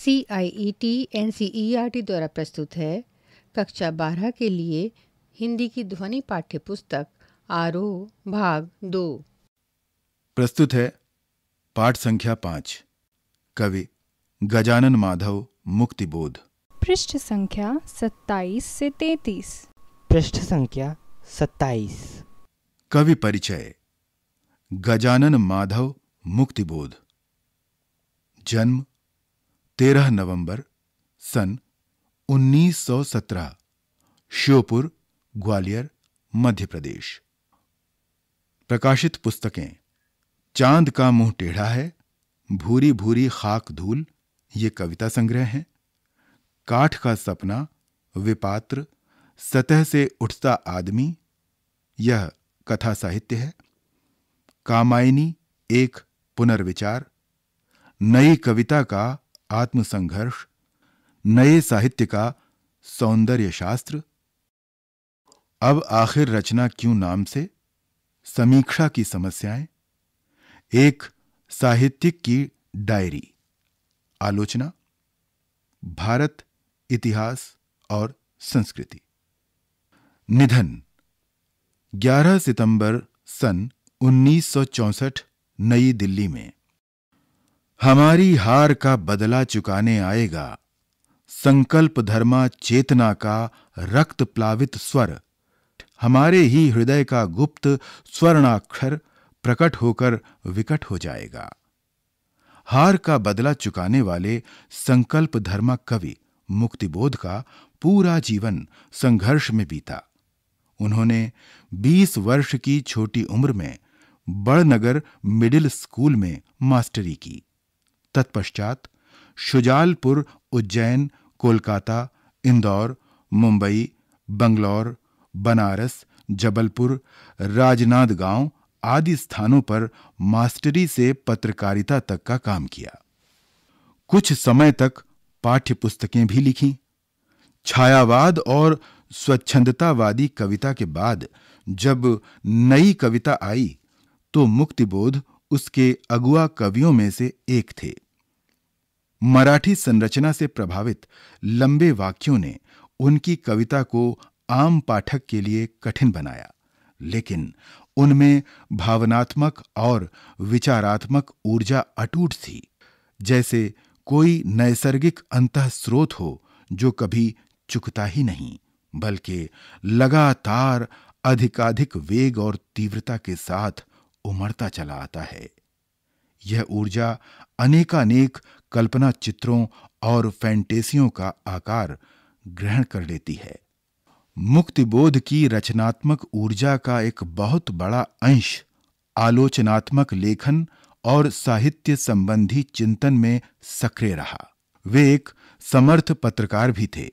C I E T N C E R T द्वारा प्रस्तुत है कक्षा बारह के लिए हिंदी की ध्वनि पाठ्य पुस्तक आरो भाग दो प्रस्तुत है पाठ संख्या पांच कवि गजानन माधव मुक्ति बोध पृष्ठ संख्या सत्ताईस से तैतीस पृष्ठ संख्या सत्ताईस कवि परिचय गजानन माधव मुक्तिबोध जन्म तेरह नवंबर सन 1917 श्योपुर ग्वालियर मध्य प्रदेश प्रकाशित पुस्तकें चांद का मुंह टेढ़ा है भूरी भूरी खाक धूल ये कविता संग्रह हैं काठ का सपना विपात्र सतह से उठता आदमी यह कथा साहित्य है कामायनी एक पुनर्विचार नई कविता का आत्मसंघर्ष नए साहित्य का सौंदर्य शास्त्र अब आखिर रचना क्यों नाम से समीक्षा की समस्याएं एक साहित्यिक की डायरी आलोचना भारत इतिहास और संस्कृति निधन 11 सितंबर सन 1964 नई दिल्ली में हमारी हार का बदला चुकाने आएगा संकल्प धर्मा चेतना का रक्त प्लावित स्वर हमारे ही हृदय का गुप्त स्वर्णाक्षर प्रकट होकर विकट हो जाएगा हार का बदला चुकाने वाले संकल्प धर्मा कवि मुक्तिबोध का पूरा जीवन संघर्ष में बीता उन्होंने 20 वर्ष की छोटी उम्र में बड़नगर मिडिल स्कूल में मास्टरी की तत्पश्चात शुजालपुर उज्जैन कोलकाता इंदौर मुंबई बंगलौर बनारस जबलपुर राजनांदगांव आदि स्थानों पर मास्टरी से पत्रकारिता तक का काम किया कुछ समय तक पाठ्य पुस्तकें भी लिखी छायावाद और स्वच्छंदतावादी कविता के बाद जब नई कविता आई तो मुक्तिबोध उसके अगुआ कवियों में से एक थे मराठी संरचना से प्रभावित लंबे वाक्यों ने उनकी कविता को आम पाठक के लिए कठिन बनाया लेकिन उनमें भावनात्मक और विचारात्मक ऊर्जा अटूट थी जैसे कोई नैसर्गिक अंत स्रोत हो जो कभी चुकता ही नहीं बल्कि लगातार अधिकाधिक वेग और तीव्रता के साथ उमड़ता चला आता है यह ऊर्जा अनेकानेक कल्पना चित्रों और फैंटेसियों का आकार ग्रहण कर लेती है मुक्तिबोध की रचनात्मक ऊर्जा का एक बहुत बड़ा अंश आलोचनात्मक लेखन और साहित्य संबंधी चिंतन में सक्रिय रहा वे एक समर्थ पत्रकार भी थे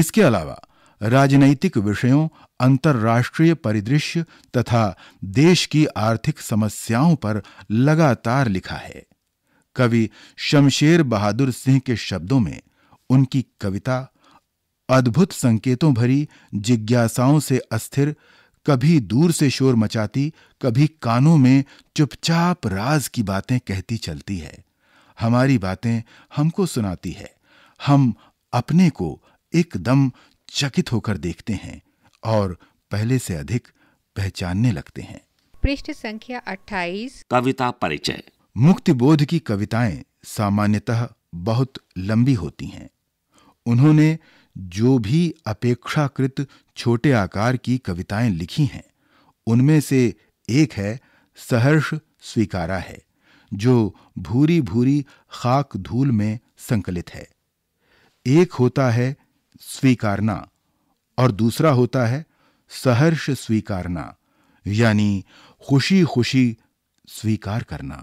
इसके अलावा राजनैतिक विषयों अंतर्राष्ट्रीय परिदृश्य तथा देश की आर्थिक समस्याओं पर लगातार लिखा है कवि शमशेर बहादुर सिंह के शब्दों में उनकी कविता अद्भुत संकेतों भरी जिज्ञासाओं से अस्थिर कभी दूर से शोर मचाती कभी कानों में चुपचाप राज की बातें कहती चलती है हमारी बातें हमको सुनाती है हम अपने को एकदम चकित होकर देखते हैं और पहले से अधिक पहचानने लगते हैं पृष्ठ संख्या 28 कविता परिचय मुक्ति बोध की कविताएं सामान्यतः बहुत लंबी होती हैं उन्होंने जो भी अपेक्षाकृत छोटे आकार की कविताएं लिखी हैं उनमें से एक है सहर्ष स्वीकारा है जो भूरी भूरी खाक धूल में संकलित है एक होता है स्वीकारना और दूसरा होता है सहर्ष स्वीकारना यानी खुशी खुशी स्वीकार करना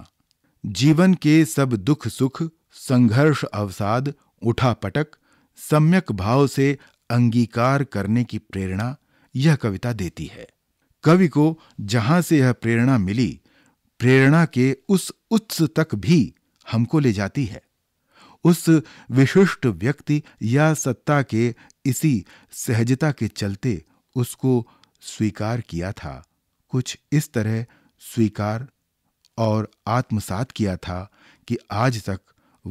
जीवन के सब दुख सुख संघर्ष अवसाद उठापटक सम्यक भाव से अंगीकार करने की प्रेरणा यह कविता देती है कवि को जहां से यह प्रेरणा मिली प्रेरणा के उस उत्स तक भी हमको ले जाती है उस विशिष्ट व्यक्ति या सत्ता के इसी सहजता के चलते उसको स्वीकार किया था कुछ इस तरह स्वीकार और आत्मसात किया था कि आज तक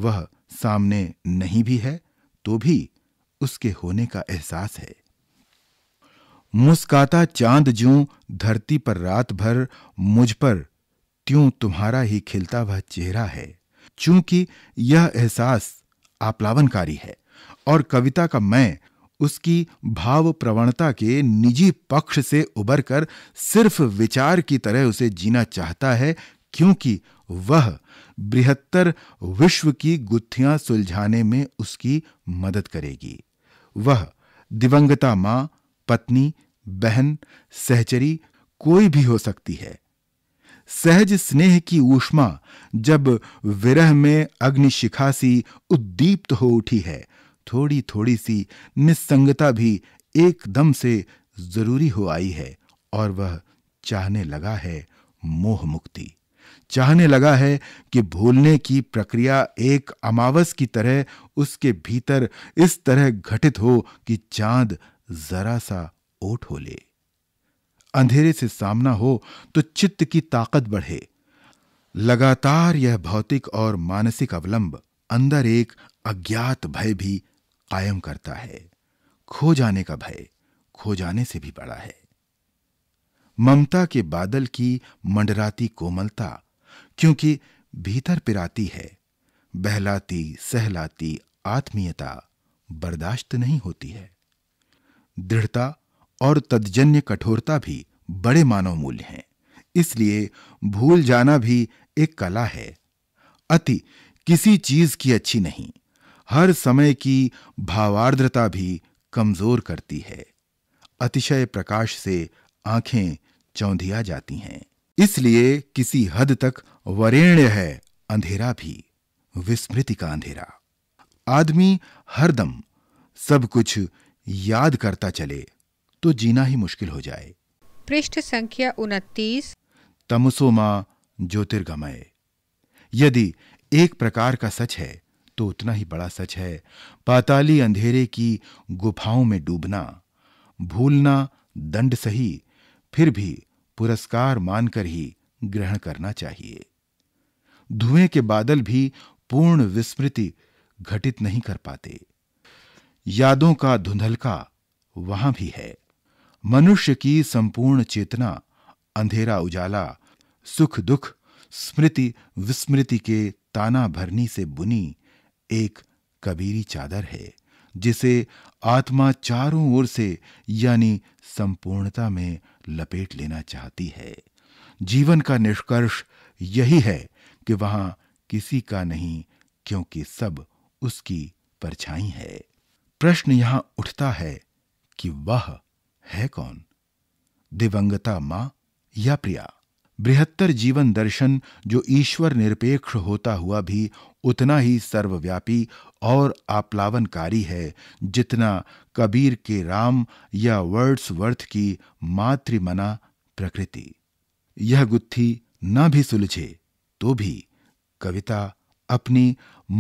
वह सामने नहीं भी है तो भी उसके होने का एहसास है मुस्काता चांद जो धरती पर रात भर मुझ पर त्यों तुम्हारा ही खिलता वह चेहरा है चूंकि यह एहसास आप्लावनकारी है और कविता का मैं उसकी भाव प्रवणता के निजी पक्ष से उबरकर सिर्फ विचार की तरह उसे जीना चाहता है क्योंकि वह बृहत्तर विश्व की गुत्थियां सुलझाने में उसकी मदद करेगी वह दिवंगता मां पत्नी बहन सहचरी कोई भी हो सकती है सहज स्नेह की ऊष्मा जब विरह में अग्निशिखा सी उद्दीप्त हो उठी है थोड़ी थोड़ी सी निस्संगता भी एकदम से जरूरी हो आई है और वह चाहने लगा है मोह मुक्ति चाहने लगा है कि भूलने की प्रक्रिया एक अमावस की तरह उसके भीतर इस तरह घटित हो कि चांद जरा सा ओठ हो ले अंधेरे से सामना हो तो चित्त की ताकत बढ़े लगातार यह भौतिक और मानसिक अवलंब अंदर एक अज्ञात भय भी कायम करता है खो जाने का भय खो जाने से भी बड़ा है ममता के बादल की मंडराती कोमलता क्योंकि भीतर पिराती है बहलाती सहलाती आत्मीयता बर्दाश्त नहीं होती है दृढ़ता और तदजन्य कठोरता भी बड़े मानव मूल्य हैं इसलिए भूल जाना भी एक कला है अति किसी चीज की अच्छी नहीं हर समय की भावार्द्रता भी कमजोर करती है अतिशय प्रकाश से आंखें चौंधिया जाती हैं इसलिए किसी हद तक वरेण्य है अंधेरा भी विस्मृति का अंधेरा आदमी हरदम सब कुछ याद करता चले तो जीना ही मुश्किल हो जाए पृष्ठ संख्या उनतीस तमसोमा ज्योतिर्गमय यदि एक प्रकार का सच है तो उतना ही बड़ा सच है पाताली अंधेरे की गुफाओं में डूबना भूलना दंड सही फिर भी पुरस्कार मानकर ही ग्रहण करना चाहिए धुएं के बादल भी पूर्ण विस्मृति घटित नहीं कर पाते यादों का धुंधलका वहां भी है मनुष्य की संपूर्ण चेतना अंधेरा उजाला सुख दुख स्मृति विस्मृति के ताना भरनी से बुनी एक कबीरी चादर है जिसे आत्मा चारों ओर से यानी संपूर्णता में लपेट लेना चाहती है जीवन का निष्कर्ष यही है कि वहां किसी का नहीं क्योंकि सब उसकी परछाई है प्रश्न यहां उठता है कि वह है कौन दिवंगता मां या प्रिया बृहत्तर जीवन दर्शन जो ईश्वर निरपेक्ष होता हुआ भी उतना ही सर्वव्यापी और आप्लावनकारी है जितना कबीर के राम या वर्ड्स वर्थ की मातृमना प्रकृति यह गुत्थी न भी सुलझे तो भी कविता अपनी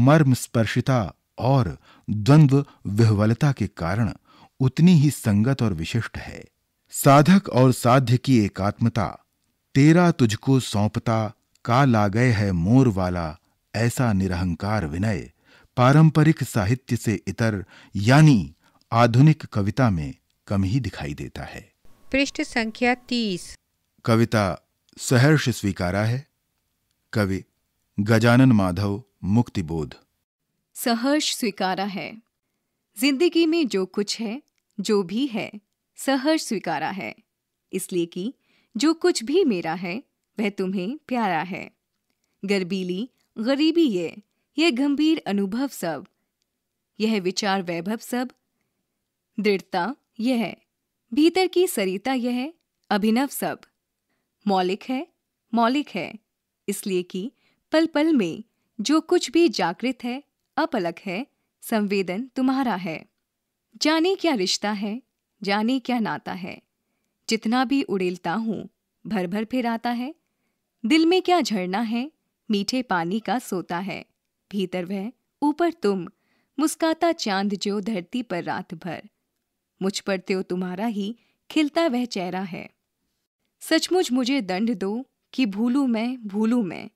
मर्मस्पर्शिता और द्वंद्व विह्वलता के कारण उतनी ही संगत और विशिष्ट है साधक और साध्य की एकात्मता तेरा तुझको सौंपता का लागय है मोर वाला ऐसा निरहंकार विनय पारंपरिक साहित्य से इतर यानी आधुनिक कविता में कम ही दिखाई देता है पृष्ठ संख्या तीस कविता सहर्ष स्वीकारा है कवि गजानन माधव मुक्तिबोध सहर्ष स्वीकारा है जिंदगी में जो कुछ है जो भी है सहर्ष स्वीकारा है इसलिए कि जो कुछ भी मेरा है वह तुम्हें प्यारा है गर्बीली गरीबी ये यह गंभीर अनुभव सब यह विचार वैभव सब दृढ़ता यह भीतर की सरिता यह अभिनव सब मौलिक है मौलिक है इसलिए कि पल पल में जो कुछ भी जागृत है अपलक है संवेदन तुम्हारा है जाने क्या रिश्ता है जाने क्या नाता है जितना भी उड़ेलता हूँ भर भर फिर आता है दिल में क्या झरना है मीठे पानी का सोता है भीतर वह ऊपर तुम मुस्काता चांद जो धरती पर रात भर मुझ पर त्यो तुम्हारा ही खिलता वह चेहरा है सचमुच मुझे दंड दो कि भूलू मैं भूलू मैं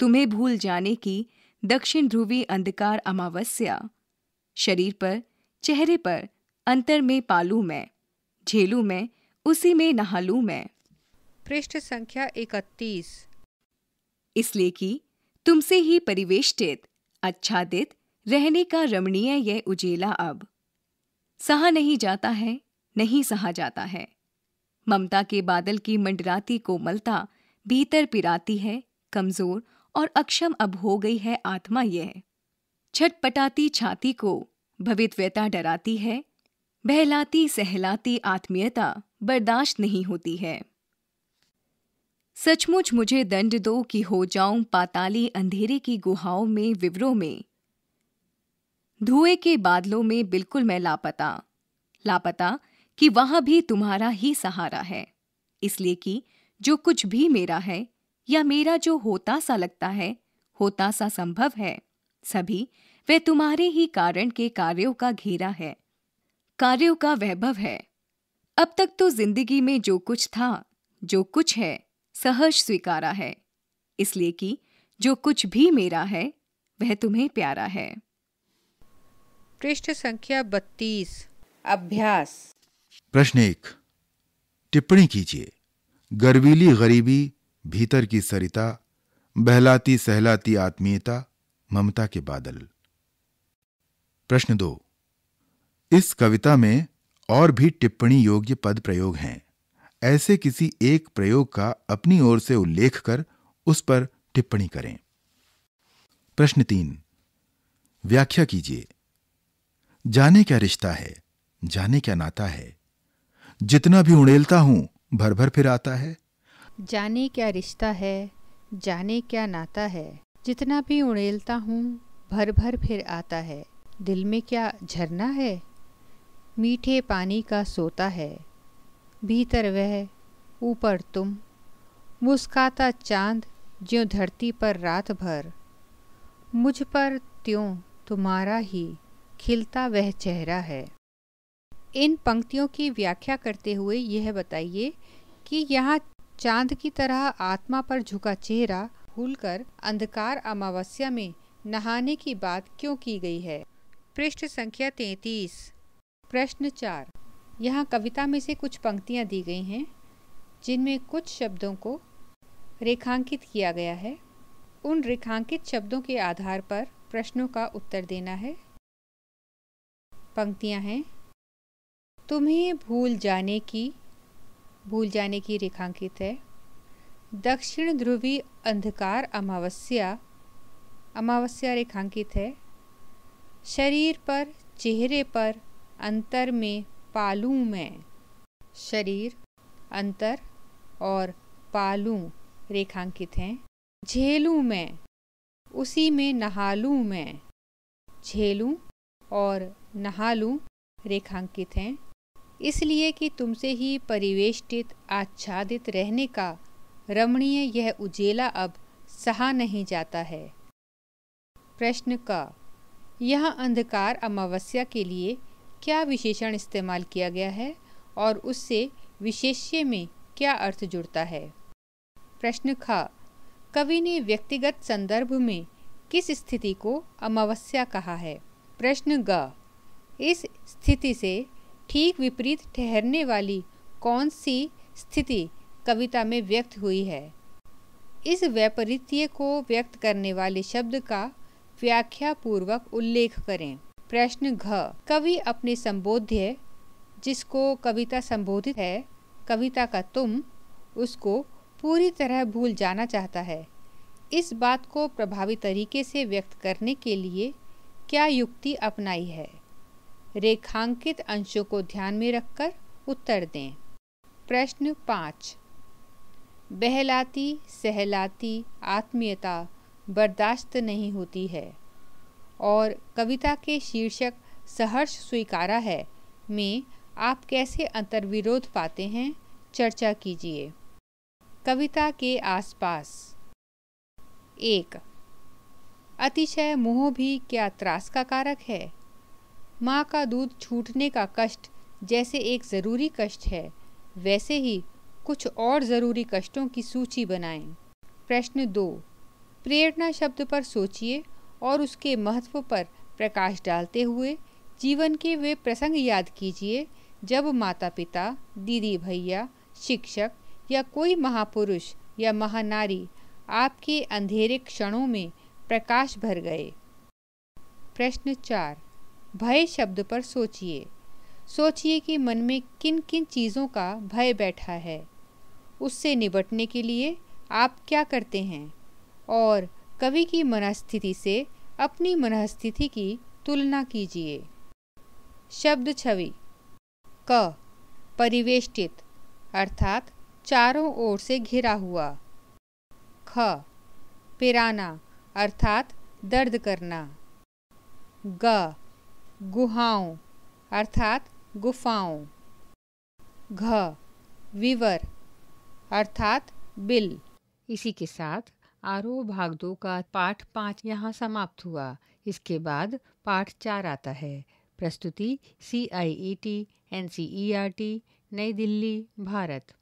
तुम्हें भूल जाने की दक्षिण ध्रुवी अंधकार अमावस्या शरीर पर चेहरे पर अंतर में पालू मैं झेलू मैं उसी में नहालू मैं पृष्ठ संख्या इकतीस इसलिए कि तुमसे ही परिवेष्टित आच्छादित रहने का रमणीय यह उजेला अब सहा नहीं जाता है नहीं सहा जाता है ममता के बादल की मंडराती कोमलता भीतर पिराती है कमजोर और अक्षम अब हो गई है आत्मा यह छटपटाती छाती को भवित्व्यता डराती है बहलाती सहलाती आत्मीयता बर्दाश्त नहीं होती है सचमुच मुझे दंड दो कि हो जाऊं पाताली अंधेरे की गुहाओं में विवरों में धुएं के बादलों में बिल्कुल मैं लापता लापता कि वहां भी तुम्हारा ही सहारा है इसलिए कि जो कुछ भी मेरा है या मेरा जो होता सा लगता है होता सा संभव है सभी वह तुम्हारे ही कारण के कार्यों का घेरा है कार्यों का वैभव है अब तक तो जिंदगी में जो कुछ था जो कुछ है सहज स्वीकारा है इसलिए कि जो कुछ भी मेरा है वह तुम्हें प्यारा है पृष्ठ संख्या बत्तीस अभ्यास प्रश्न एक टिप्पणी कीजिए गर्वीली गरीबी भीतर की सरिता बहलाती सहलाती आत्मीयता ममता के बादल प्रश्न दो इस कविता में और भी टिप्पणी योग्य पद प्रयोग हैं ऐसे किसी एक प्रयोग का अपनी ओर से उल्लेख कर उस पर टिप्पणी करें प्रश्न तीन व्याख्या कीजिए जाने क्या रिश्ता है जाने क्या नाता है जितना भी उड़ेलता हूं भर भर फिर आता है जाने क्या रिश्ता है जाने क्या नाता है जितना भी उड़ेलता हूँ भर भर फिर आता है दिल में क्या झरना है मीठे पानी का सोता है भीतर वह ऊपर तुम मुस्काता चांद ज्यों धरती पर रात भर मुझ पर त्यों तुम्हारा ही खिलता वह चेहरा है इन पंक्तियों की व्याख्या करते हुए यह बताइए कि यहाँ चांद की तरह आत्मा पर झुका चेहरा भूलकर अंधकार अमावस्या में नहाने की बात क्यों की गई है पृष्ठ संख्या तैतीस प्रश्न चार यहाँ कविता में से कुछ पंक्तियाँ दी गई हैं जिनमें कुछ शब्दों को रेखांकित किया गया है उन रेखांकित शब्दों के आधार पर प्रश्नों का उत्तर देना है पंक्तियाँ हैं तुम्हें भूल जाने की भूल जाने की रेखांकित है दक्षिण ध्रुवी अंधकार अमावस्या अमावस्या रेखांकित है शरीर पर चेहरे पर अंतर में पालूं मैं शरीर अंतर और पालूं रेखांकित हैं झेलूं मैं उसी में नहालू मैं झेलू और नहालू रेखांकित हैं इसलिए कि तुमसे ही परिवेष्टित आच्छादित रहने का रमणीय यह उजेला अब सहा नहीं जाता है प्रश्न का यह अंधकार अमावस्या के लिए क्या विशेषण इस्तेमाल किया गया है और उससे विशेष्य में क्या अर्थ जुड़ता है प्रश्न ख कवि ने व्यक्तिगत संदर्भ में किस स्थिति को अमावस्या कहा है प्रश्न ग इस स्थिति से ठीक विपरीत ठहरने वाली कौन सी स्थिति कविता में व्यक्त हुई है इस वैपरीत्य को व्यक्त करने वाले शब्द का व्याख्या पूर्वक उल्लेख करें प्रश्न घ कवि अपने संबोध्य जिसको कविता संबोधित है कविता का तुम उसको पूरी तरह भूल जाना चाहता है इस बात को प्रभावी तरीके से व्यक्त करने के लिए क्या युक्ति अपनाई है रेखांकित अंशों को ध्यान में रखकर उत्तर दें प्रश्न पाँच बहलाती सहलाती आत्मीयता बर्दाश्त नहीं होती है और कविता के शीर्षक सहर्ष स्वीकारा है में आप कैसे अंतर्विरोध पाते हैं चर्चा कीजिए कविता के आसपास एक अतिशय मोह भी क्या त्रास का कारक है माँ का दूध छूटने का कष्ट जैसे एक ज़रूरी कष्ट है वैसे ही कुछ और ज़रूरी कष्टों की सूची बनाएं। प्रश्न दो प्रेरणा शब्द पर सोचिए और उसके महत्व पर प्रकाश डालते हुए जीवन के वे प्रसंग याद कीजिए जब माता पिता दीदी भैया शिक्षक या कोई महापुरुष या महानारी आपके अंधेरे क्षणों में प्रकाश भर गए प्रश्न चार भय शब्द पर सोचिए सोचिए कि मन में किन किन चीज़ों का भय बैठा है उससे निपटने के लिए आप क्या करते हैं और कवि की मनस्थिति से अपनी मनस्थिति की तुलना कीजिए शब्द छवि क परिवेष्टित अर्थात चारों ओर से घिरा हुआ ख पिराना अर्थात दर्द करना ग गुहाओं अर्थात गुफाओं घ विवर अर्थात बिल इसी के साथ आरो भाग दो का पाठ पाँच यहाँ समाप्त हुआ इसके बाद पाठ चार आता है प्रस्तुति C I E T N C E R T New Delhi Bharat